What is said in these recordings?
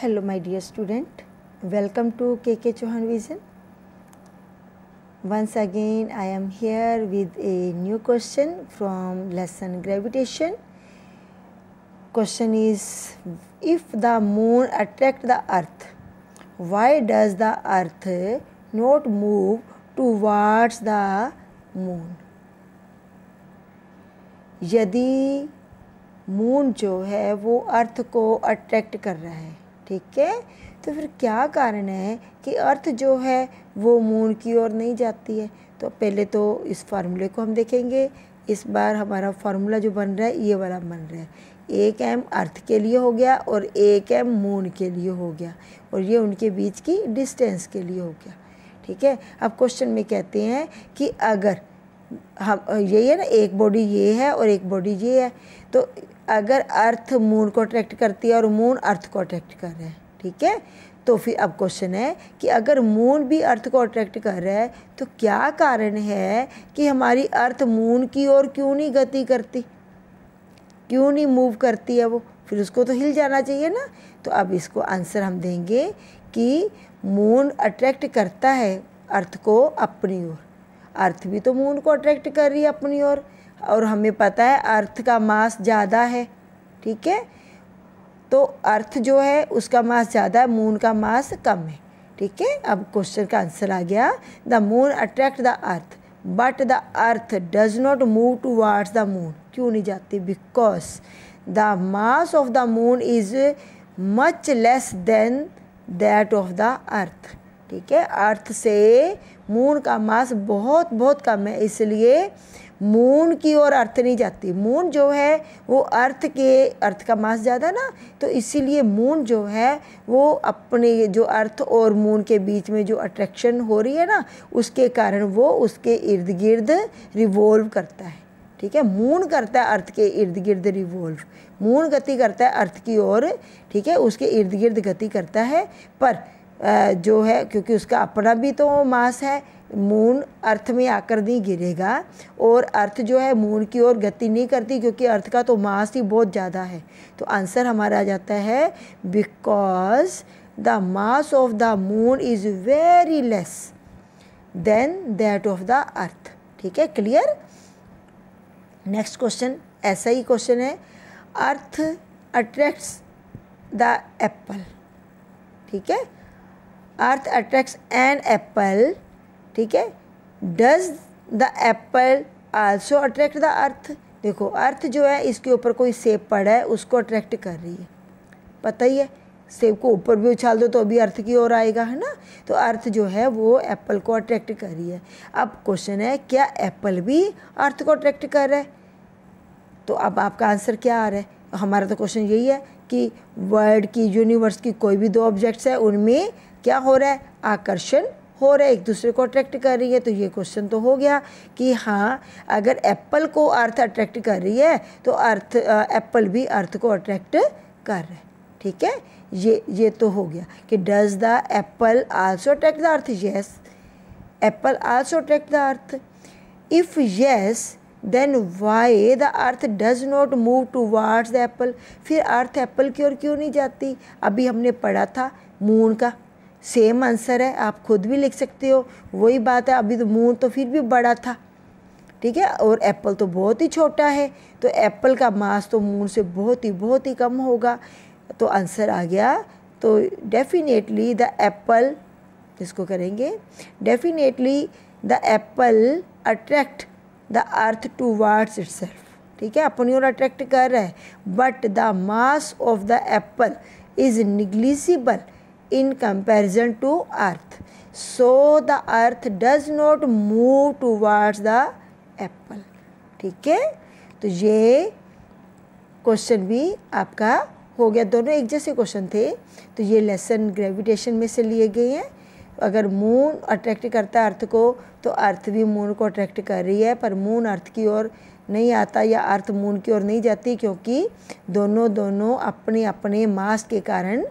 hello my dear student welcome to K K Chauhan vision once again I am here with a new question from lesson gravitation question is if the moon attract the earth why does the earth not move towards the moon यदि moon जो है वो अर्थ को attract कर रहा है ठीक है तो फिर क्या कारण है कि अर्थ जो है वो मून की ओर नहीं जाती है तो पहले तो इस फार्मूले को हम देखेंगे इस बार हमारा फार्मूला जो बन रहा है ये वाला बन रहा है एक एम अर्थ के लिए हो गया और एक एम मून के लिए हो गया और ये उनके बीच की डिस्टेंस के लिए हो गया ठीक है अब क्वेश्चन में कहते हैं कि अगर हम यही है ना एक बॉडी ये है और एक बॉडी ये है तो अगर अर्थ मून को अट्रैक्ट करती है और मून अर्थ को अट्रैक्ट कर रहा है ठीक है तो फिर अब क्वेश्चन है कि अगर मून भी अर्थ को अट्रैक्ट कर रहा है तो क्या कारण है कि हमारी अर्थ मून की ओर क्यों नहीं गति करती क्यों नहीं मूव करती है वो फिर उसको तो हिल जाना चाहिए ना तो अब इसको आंसर हम देंगे कि मून अट्रैक्ट करता है अर्थ को अपनी ओर अर्थ भी तो मून को अट्रैक्ट कर रही है अपनी ओर और, हमें पता है अर्थ का मास ज़्यादा है ठीक है तो अर्थ जो है उसका मास ज़्यादा है मून का मास कम है ठीक है अब क्वेश्चन का आंसर आ गया the moon attract the earth but the earth does not move to the moon क्यों नहीं जाती because the mass of the moon is much less than that of the earth ठीक है अर्थ से मून का मास बहुत बहुत कम है इसलिए मून की ओर अर्थ नहीं जाती मून जो है वो अर्थ के अर्थ का मास ज़्यादा ना तो इसीलिए मून जो है वो अपने जो अर्थ और मून के बीच में जो अट्रैक्शन हो रही है ना उसके कारण वो उसके इर्द गिर्द रिवॉल्व करता है ठीक है मून करता है अर्थ के इर्द गिर्द रिवॉल्व मून गति करता है अर्थ की ओर ठीक है उसके इर्द गिर्द गति करता है पर जो है क्योंकि उसका अपना भी तो मास है मून अर्थ में आकर नहीं गिरेगा और अर्थ जो है मून की ओर गति नहीं करती क्योंकि अर्थ का तो मास ही बहुत ज़्यादा है तो आंसर हमारा आ जाता है because the mass of the moon is very less than that of the earth ठीक है क्लियर नेक्स्ट क्वेश्चन ऐसा ही क्वेश्चन है अर्थ अट्रैक्ट्स द एप्पल ठीक है अर्थ अट्रैक्ट्स एन एप्पल ठीक है does the apple also attract the earth देखो earth जो है इसके ऊपर कोई सेब पड़ा है उसको अट्रैक्ट कर रही है पता ही है सेब को ऊपर भी उछाल दो तो अभी अर्थ की ओर आएगा है ना तो अर्थ जो है वो एप्पल को अट्रैक्ट कर रही है अब क्वेश्चन है क्या एप्पल भी अर्थ को अट्रैक्ट कर रहा है तो अब आपका आंसर क्या आ रहा है हमारा तो क्वेश्चन यही है कि वर्ल्ड की यूनिवर्स की कोई भी दो ऑब्जेक्ट्स है उनमें क्या हो रहा है आकर्षण हो रहा है एक दूसरे को अट्रैक्ट कर रही है तो ये क्वेश्चन तो हो गया कि हाँ अगर एप्पल को अर्थ अट्रैक्ट कर रही है तो अर्थ एप्पल भी अर्थ को अट्रैक्ट कर रहा है ठीक है ये ये तो हो गया कि does the apple also attract the earth yes apple also attract the earth if yes then why the earth does not move towards the apple फिर अर्थ एप्पल की ओर क्यों नहीं जाती अभी हमने पढ़ा था मून का सेम आंसर है आप खुद भी लिख सकते हो वही बात है अभी तो मून तो फिर भी बड़ा था ठीक है और एप्पल तो बहुत ही छोटा है तो एप्पल का मास तो मून से बहुत ही बहुत ही कम होगा तो आंसर आ गया तो डेफिनेटली द एप्पल इसको करेंगे definitely the apple attract the earth towards itself ठीक है अपनी ओर अट्रैक्ट कर रहा है but the mass of the apple is negligible in comparison to earth so the earth does not move towards the apple ठीक है तो ये क्वेश्चन भी आपका हो गया दोनों एक जैसे क्वेश्चन थे तो ये लेसन ग्रेविटेशन में से लिए गए हैं अगर मून अट्रैक्ट करता है अर्थ को तो अर्थ भी मून को अट्रैक्ट कर रही है पर मून अर्थ की ओर नहीं आता या अर्थ मून की ओर नहीं जाती क्योंकि दोनों दोनों अपने अपने मास के कारण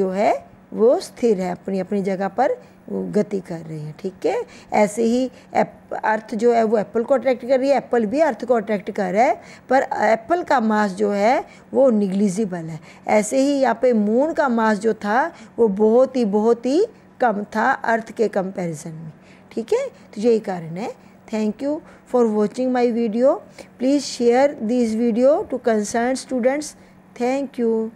जो है वो स्थिर है अपनी अपनी जगह पर वो गति कर रही है ठीक है ऐसे ही अर्थ जो है वो एप्पल को अट्रैक्ट कर रही है एप्पल भी अर्थ को अट्रैक्ट कर रहा है पर एप्पल का मास जो है वो निग्लिजिबल है ऐसे ही यहाँ पे मून का मास जो था वो बहुत ही बहुत ही कम था अर्थ के कंपैरिजन में ठीक है तो यही कारण है thank you for watching my video please share this video to concern students thank you